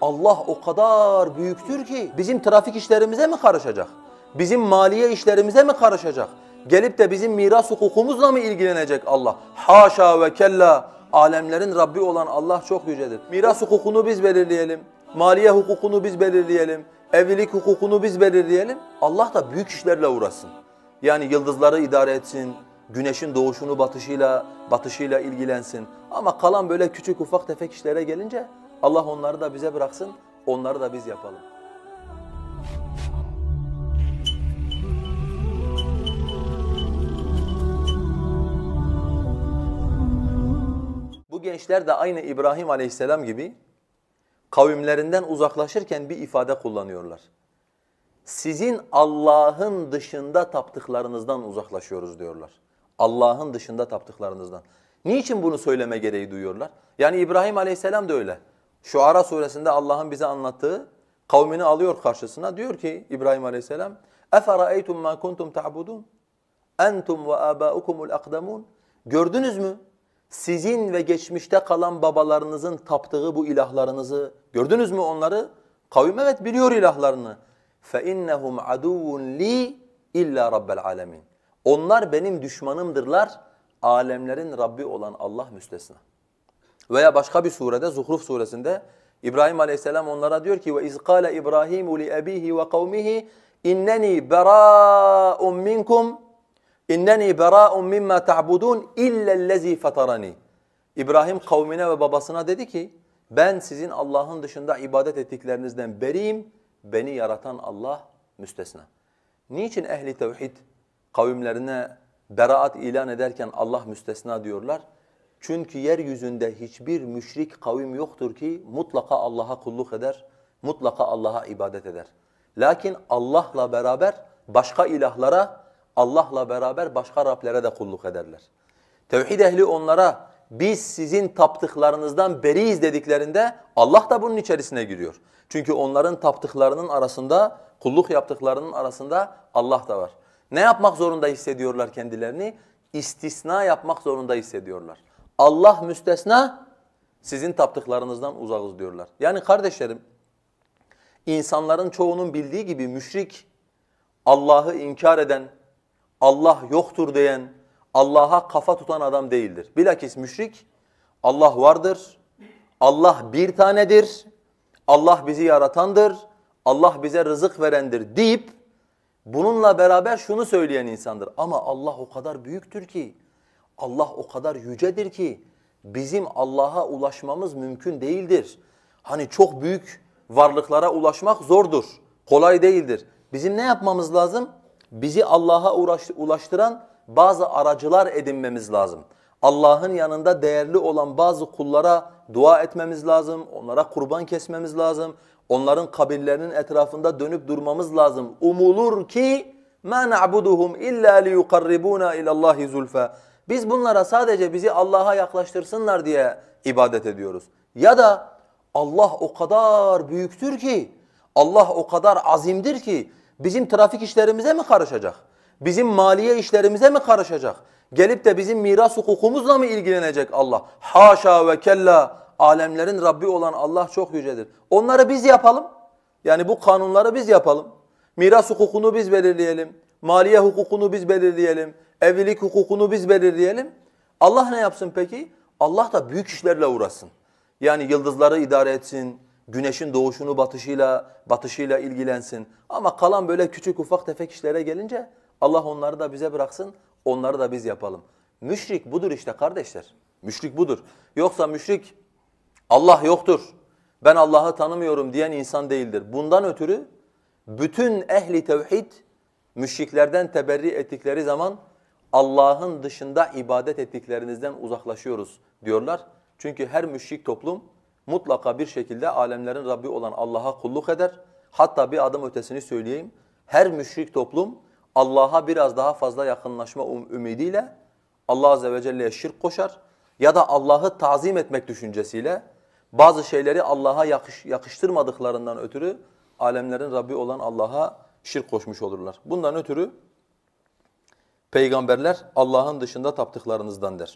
Allah o kadar büyüktür ki bizim trafik işlerimize mi karışacak? Bizim maliye işlerimize mi karışacak? Gelip de bizim miras hukukumuzla mı ilgilenecek Allah? Haşa ve kella alemlerin Rabbi olan Allah çok yücedir. Miras hukukunu biz belirleyelim. Maliye hukukunu biz belirleyelim. Evlilik hukukunu biz belirleyelim. Allah da büyük işlerle uğraşsın. Yani yıldızları idare etsin, güneşin doğuşunu batışıyla batışıyla ilgilensin. Ama kalan böyle küçük ufak tefek işlere gelince Allah onları da bize bıraksın, onları da biz yapalım. Bu gençler de aynı İbrahim aleyhisselam gibi kavimlerinden uzaklaşırken bir ifade kullanıyorlar. Sizin Allah'ın dışında taptıklarınızdan uzaklaşıyoruz diyorlar. Allah'ın dışında taptıklarınızdan. Niçin bunu söyleme gereği duyuyorlar? Yani İbrahim aleyhisselam da öyle. Şu Ara suresinde Allah'ın bize anlattığı kavmini alıyor karşısına. Diyor ki İbrahim aleyhisselam اَفَرَأَيْتُمْ مَا كُنْتُمْ تَعْبُدُونَ اَنْتُمْ وَآبَاؤُكُمُ aqdamun? Gördünüz mü? Sizin ve geçmişte kalan babalarınızın taptığı bu ilahlarınızı gördünüz mü onları? Kavim evet biliyor ilahlarını. فَاِنَّهُمْ عَدُوٌ li illa رَبَّ الْعَالَمِينَ onlar benim düşmanımdırlar. Alemlerin Rabbi olan Allah müstesna. Veya başka bir surede Zuhruf suresinde İbrahim aleyhisselam onlara diyor ki ve izkale İbrahimu li abihi ve kavmihi inneni bera'un minkum inneni bera'un mimma ta'budun illa illellezî fatarani. İbrahim kavmine ve babasına dedi ki ben sizin Allah'ın dışında ibadet ettiklerinizden beriyim. Beni yaratan Allah müstesna. Niçin ehli tevhid kavimlerine beraat ilan ederken Allah müstesna diyorlar. Çünkü yeryüzünde hiçbir müşrik kavim yoktur ki mutlaka Allah'a kulluk eder, mutlaka Allah'a ibadet eder. Lakin Allah'la beraber başka ilahlara, Allah'la beraber başka Rablere de kulluk ederler. Tevhid ehli onlara biz sizin taptıklarınızdan beriyiz dediklerinde Allah da bunun içerisine giriyor. Çünkü onların taptıklarının arasında, kulluk yaptıklarının arasında Allah da var. Ne yapmak zorunda hissediyorlar kendilerini? İstisna yapmak zorunda hissediyorlar. Allah müstesna, sizin taptıklarınızdan uzakız diyorlar. Yani kardeşlerim, insanların çoğunun bildiği gibi müşrik, Allah'ı inkar eden, Allah yoktur diyen, Allah'a kafa tutan adam değildir. Bilakis müşrik, Allah vardır, Allah bir tanedir, Allah bizi yaratandır, Allah bize rızık verendir deyip Bununla beraber şunu söyleyen insandır. Ama Allah o kadar büyüktür ki, Allah o kadar yücedir ki bizim Allah'a ulaşmamız mümkün değildir. Hani çok büyük varlıklara ulaşmak zordur, kolay değildir. Bizim ne yapmamız lazım? Bizi Allah'a ulaştıran bazı aracılar edinmemiz lazım. Allah'ın yanında değerli olan bazı kullara dua etmemiz lazım, onlara kurban kesmemiz lazım, onların kabirlerinin etrafında dönüp durmamız lazım. Umulur ki مَا نَعْبُدُهُمْ اِلَّا لِيُقَرِّبُونَ اِلَى اللّٰهِ زُلْفَى Biz bunlara sadece bizi Allah'a yaklaştırsınlar diye ibadet ediyoruz. Ya da Allah o kadar büyüktür ki, Allah o kadar azimdir ki bizim trafik işlerimize mi karışacak? Bizim maliye işlerimize mi karışacak? Gelip de bizim miras hukukumuzla mı ilgilenecek Allah? Haşa ve kella. Alemlerin Rabbi olan Allah çok yücedir. Onları biz yapalım. Yani bu kanunları biz yapalım. Miras hukukunu biz belirleyelim. Maliye hukukunu biz belirleyelim. Evlilik hukukunu biz belirleyelim. Allah ne yapsın peki? Allah da büyük işlerle uğraşsın. Yani yıldızları idare etsin, güneşin doğuşunu batışıyla batışıyla ilgilensin. Ama kalan böyle küçük ufak tefek işlere gelince Allah onları da bize bıraksın onları da biz yapalım. Müşrik budur işte kardeşler. Müşrik budur. Yoksa müşrik Allah yoktur, ben Allah'ı tanımıyorum diyen insan değildir. Bundan ötürü bütün ehli tevhid müşriklerden teberri ettikleri zaman Allah'ın dışında ibadet ettiklerinizden uzaklaşıyoruz diyorlar. Çünkü her müşrik toplum mutlaka bir şekilde alemlerin Rabbi olan Allah'a kulluk eder. Hatta bir adım ötesini söyleyeyim. Her müşrik toplum Allah'a biraz daha fazla yakınlaşma um-, ümidiyle Allah Azze ve Celle'ye şirk koşar ya da Allah'ı tazim etmek düşüncesiyle bazı şeyleri Allah'a yakış, yakıştırmadıklarından ötürü alemlerin Rabbi olan Allah'a şirk koşmuş olurlar. Bundan ötürü peygamberler Allah'ın dışında taptıklarınızdan der.